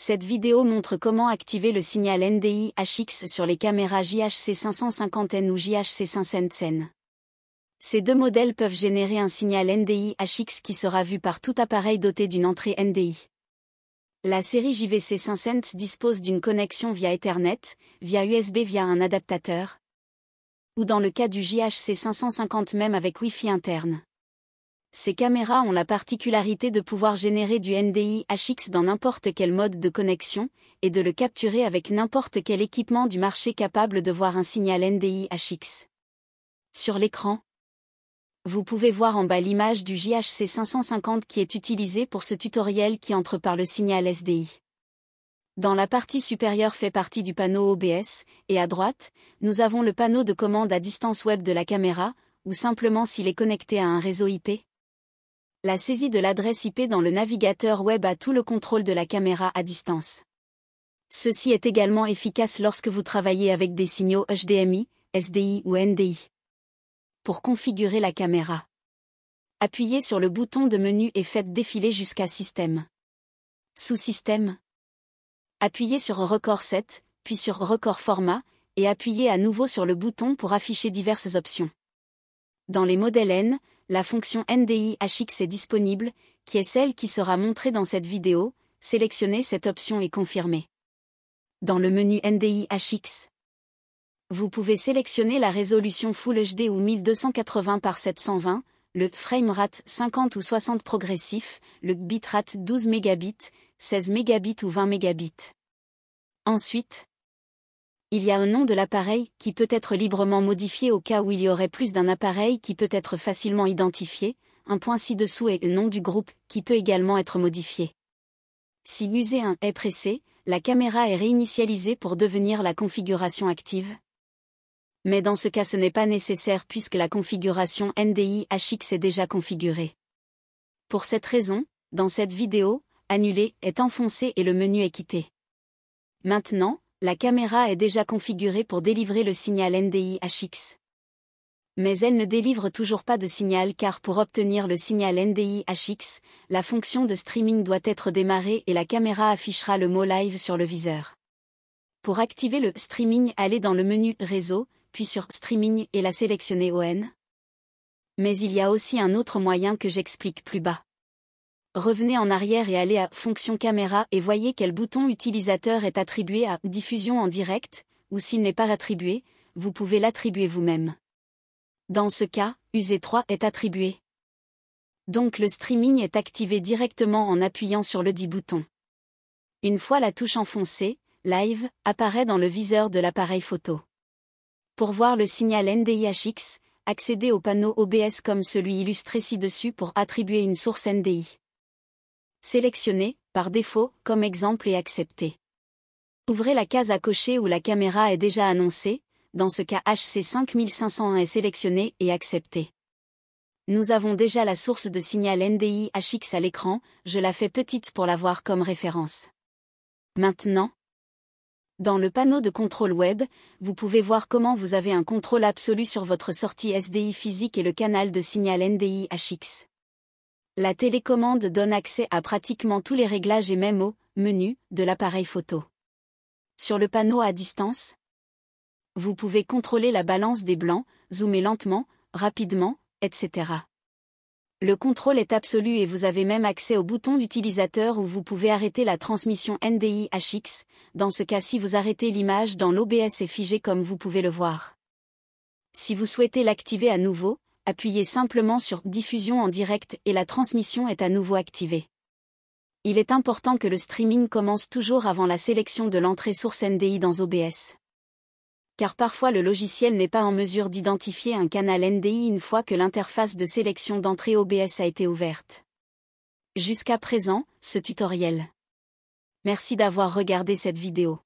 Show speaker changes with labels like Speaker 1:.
Speaker 1: Cette vidéo montre comment activer le signal NDI HX sur les caméras JHC 550N ou JHC 500N. Ces deux modèles peuvent générer un signal NDI HX qui sera vu par tout appareil doté d'une entrée NDI. La série JVC 500 dispose d'une connexion via Ethernet, via USB via un adaptateur, ou dans le cas du JHC 550 même avec Wi-Fi interne. Ces caméras ont la particularité de pouvoir générer du NDI HX dans n'importe quel mode de connexion, et de le capturer avec n'importe quel équipement du marché capable de voir un signal NDI HX. Sur l'écran, vous pouvez voir en bas l'image du JHC 550 qui est utilisé pour ce tutoriel qui entre par le signal SDI. Dans la partie supérieure fait partie du panneau OBS, et à droite, nous avons le panneau de commande à distance web de la caméra, ou simplement s'il est connecté à un réseau IP la saisie de l'adresse IP dans le navigateur web a tout le contrôle de la caméra à distance. Ceci est également efficace lorsque vous travaillez avec des signaux HDMI, SDI ou NDI. Pour configurer la caméra, appuyez sur le bouton de menu et faites défiler jusqu'à Système. Sous-système. Appuyez sur Record 7, puis sur Record Format, et appuyez à nouveau sur le bouton pour afficher diverses options. Dans les modèles N, la fonction NDI-HX est disponible, qui est celle qui sera montrée dans cette vidéo, sélectionnez cette option et confirmez. Dans le menu NDI-HX, vous pouvez sélectionner la résolution Full HD ou 1280 par 720, le frame rate 50 ou 60 progressif, le bitrate 12 Mbps, 16 Mbps ou 20 Mbps. Ensuite, il y a un nom de l'appareil qui peut être librement modifié au cas où il y aurait plus d'un appareil qui peut être facilement identifié, un point ci-dessous et le nom du groupe qui peut également être modifié. Si user 1 est pressé, la caméra est réinitialisée pour devenir la configuration active. Mais dans ce cas ce n'est pas nécessaire puisque la configuration NDI HX est déjà configurée. Pour cette raison, dans cette vidéo, Annuler est enfoncé et le menu est quitté. Maintenant, la caméra est déjà configurée pour délivrer le signal NDI HX. Mais elle ne délivre toujours pas de signal car pour obtenir le signal NDI HX, la fonction de streaming doit être démarrée et la caméra affichera le mot live sur le viseur. Pour activer le streaming, allez dans le menu Réseau, puis sur Streaming et la sélectionnez ON. Mais il y a aussi un autre moyen que j'explique plus bas revenez en arrière et allez à Fonction caméra et voyez quel bouton utilisateur est attribué à Diffusion en direct, ou s'il n'est pas attribué, vous pouvez l'attribuer vous-même. Dans ce cas, User 3 est attribué. Donc le streaming est activé directement en appuyant sur le dit bouton. Une fois la touche enfoncée, Live apparaît dans le viseur de l'appareil photo. Pour voir le signal NDIHX, accédez au panneau OBS comme celui illustré ci-dessus pour attribuer une source NDI sélectionné, par défaut, comme exemple et accepté. Ouvrez la case à cocher où la caméra est déjà annoncée, dans ce cas HC5501 est sélectionné et accepté. Nous avons déjà la source de signal NDI HX à l'écran, je la fais petite pour la voir comme référence. Maintenant, dans le panneau de contrôle web, vous pouvez voir comment vous avez un contrôle absolu sur votre sortie SDI physique et le canal de signal NDI HX. La télécommande donne accès à pratiquement tous les réglages et même au menu de l'appareil photo. Sur le panneau à distance, vous pouvez contrôler la balance des blancs, zoomer lentement, rapidement, etc. Le contrôle est absolu et vous avez même accès au bouton d'utilisateur où vous pouvez arrêter la transmission NDI-HX, dans ce cas si vous arrêtez l'image dans l'OBS est figé comme vous pouvez le voir. Si vous souhaitez l'activer à nouveau, appuyez simplement sur Diffusion en direct et la transmission est à nouveau activée. Il est important que le streaming commence toujours avant la sélection de l'entrée source NDI dans OBS. Car parfois le logiciel n'est pas en mesure d'identifier un canal NDI une fois que l'interface de sélection d'entrée OBS a été ouverte. Jusqu'à présent, ce tutoriel. Merci d'avoir regardé cette vidéo.